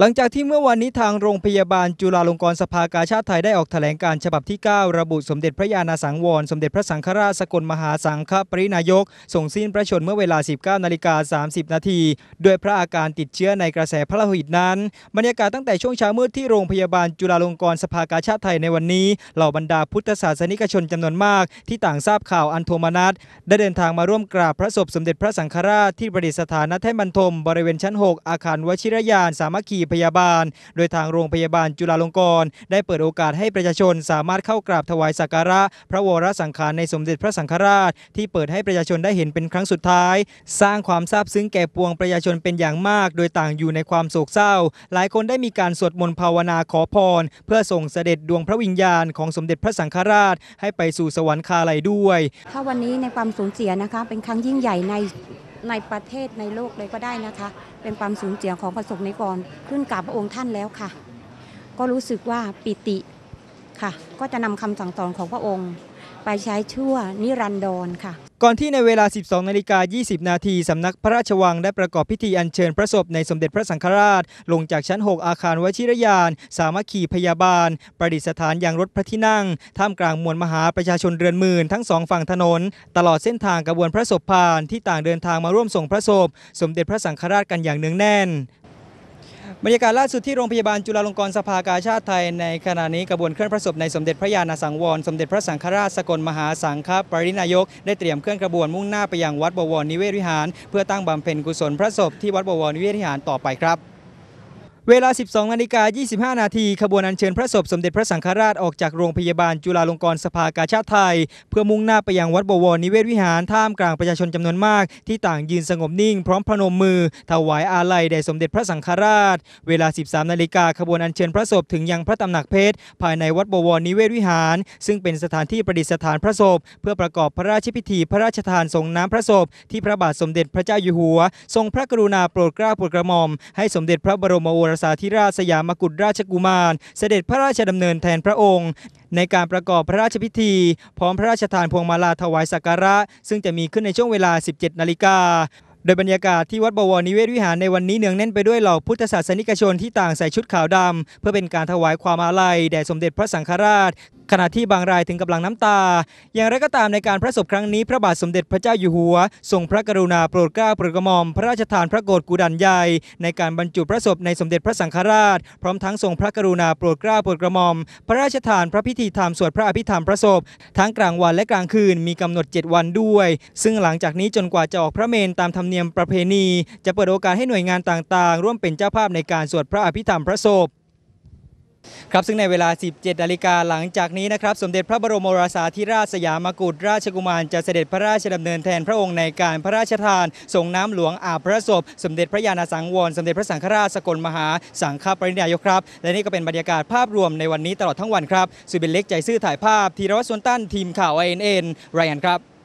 หลังจากที่เมื่อวันนี้ทางโรงพยาบาลจุฬาลงกรณ์สภากาชาติไทยได้ออกแถลงการฉบับที่ 9 ระบุสมเด็จพระญาณสังวรสมเด็จพระสังฆราชสกลมหาสังฆปรินายกส่งสิ้นพระชนเมื่อเวลา 19นาฬิกา30นาทีด้วยพระอาการติดเชื้อในกระแสพระโลหิตนั้นบรรยากาศตั้งแต่ช่วงเช้ามืดที่โรงพยาบาลจุฬาลงกรณ์สภากาชาติไทยในวันนี้เหล่าบรรดาพุทธศาสนิกชนจำนวนมาก ที่ต่างทราบข่าวอันโทมนัสได้เดินทางมาร่วมกราบพระศพสมเด็จพระสังฆราชที่ประดิษฐานณแท่นบรรทม บริเวณชั้น6อาคารวชิรยานสามัคคีพยาบาล โดยทางโรงพยาบาลจุฬาลงกรณ์ได้เปิดโอกาสให้ประชาชน สามารถเข้ากราบถวายสักการะ พระวรสังขารในสมเด็จพระสังฆราช ที่เปิดให้ประชาชนได้เห็นเป็นครั้งสุดท้าย สร้างความซาบซึ้งแก่ปวงประชาชนเป็นอย่างมาก โดยต่างอยู่ในความโศกเศร้า หลายคนได้มีการสวดมนต์ภาวนาขอพร เพื่อส่งเสด็จดวงพระวิญญาณของสมเด็จพระสังฆราช ให้ไปสู่สวรรคาลัยด้วยถ้าวันนี้ในความสูญเสียนะคะเป็นครั้งยิ่งใหญ่ในในประเทศในโลกเลยก็ได้นะคะ เป็นความสูญเสียของประสบใน่กรขึ้นกับพระองค์ท่านแล้วค่ะ ก็รู้สึกว่าปิติค่ะก็จะนำคำสั่งสอนของพระองค์ ไปใช้ชั่วนิรันดรค่ะ ก่อนที่ในเวลา 12นาฬิกา20 นาทีสำนักพระราชวัง ได้ประกอบพิธีอัญเชิญพระศพในสมเด็จพระสังฆราช ลงจากชั้น 6 อาคารวชิรยาน สามัคคีพยาบาล ประดิษฐานอย่างรถพระที่นั่ง ท่ามกลางมวลมหาประชาชนเรือนหมื่นทั้งสองฝั่งถนน ตลอดเส้นทางกระบวนพระศพผ่านที่ต่างเดินทางมาร่วมส่งพระศพสมเด็จพระสังฆราชกันอย่างเนืองแน่นบรรยากาศล่าสุดที่โรงพยาบาลจุฬาลงกรณ์สภากาชาติไทยในขณะนี้กระบวนเคลื่อนพระศพในสมเด็จพระยาณสังวรสมเด็จพระสังฆราชสกลมหาสังฆปรินายก ได้เตรียมเคลื่อนกระบวนมุ่งหน้าไปยังวัดบวรนิเวศวิหาร เพื่อตั้งบำเพ็ญกุศลพระศพที่วัดบวรนิเวศวิหารต่อไปครับเวลา 12 นาฬิกา 25 นาทีขบวนอัญเชิญพระศพสมเด็จพระสังฆราชออกจากโรงพยาบาลจุฬาลงกรณ์สภากาชาติไทย เพื่อมุ่งหน้าไปยังวัดบวรนิเวศวิหารท่ามกลางประชาชนจำนวนมาก ที่ต่างยืนสงบนิ่งพร้อมพนมมือ ถวายอาลัยแด่สมเด็จพระสังฆราช เวลา 13 นาฬิกาขบวนอัญเชิญพระศพถึงยังพระตำหนักเพชรภายในวัดบวรนิเวศวิหาร ซึ่งเป็นสถานที่ประดิษฐานพระศพเพื่อประกอบพระราชพิธี พระราชทานทรงน้ำพระศพที่พระบาทสมเด็จพระเจ้าอยู่หัว ทรงพระกรุณาโปรดเกล้าโปรดกระหม่อม ให้สมเด็จพระบรมโอรสาธิราชสยามกุฎราชกุมารเสด็จพระราชดำเนินแทนพระองค์ ในการประกอบพระราชพิธี พร้อมพระราชทานพวงมาลาถวายสักการะซึ่งจะมีขึ้นในช่วงเวลา 17 นาฬิกาดยบรรยากาศที่วัดบวรนิเวศวิหารในวันนี้เนืองแน่นไปด้วยเหล่าพุทธศาสนิกชนที่ต่างใส่ชุดขาวดำเพื่อเป็นการถวายความอาลัย แด่สมเด็จพระสังฆราช ขณะที่บางรายถึงกำลังน้ำตา อย่างไรก็ตามในการพระศพครั้งนี้พระบาทสมเด็จพระเจ้าอยู่หัว ทรงพระกรุณาโปรดเกล้าโปรดกระหม่อม พระราชทานพระโกศกุดันใหญ่ในการบรรจุพระศพในสมเด็จพระสังฆราชพร้อมทั้งทรงพระกรุณาโปรดเกล้าโปรดกระหม่อมพระราชทานพระพิธีธรรมสวดพระอภิธรรมพระศพทั้งกลางวันและกลางคืนมีกำหนด 7 วันด้วย ซึ่งหลังจากนี้จนกว่าจะออกพระเมนตามธรรมเนียมนียมประเพณีจะเปิดโอกาสให้หน่วยงานต่าง ๆ ร่วมเป็นเจ้าภาพในการสวดพระอภิธรรมพระศพครับซึ่งในเวลา 17นาฬิกาหลังจากนี้นะครับ สมเด็จพระบรมราชาธิราชสยามกุฎราชกุมารจะเสด็จพระราชดำเนินแทนพระองค์ในการพระราชทานส่งน้ำหลวงอาบพระศพสมเด็จพระญาณสังวรสมเด็จพระสังฆราชสกลมหาสังฆปรินายกครับ และนี่ก็เป็นบรรยากาศภาพรวมในวันนี้ตลอดทั้งวันครับสุบินเล็กใจซื่อถ่ายภาพธีรวัตรสวนตั้นทีมข่าวเอ็นเอ็นรายงานครับ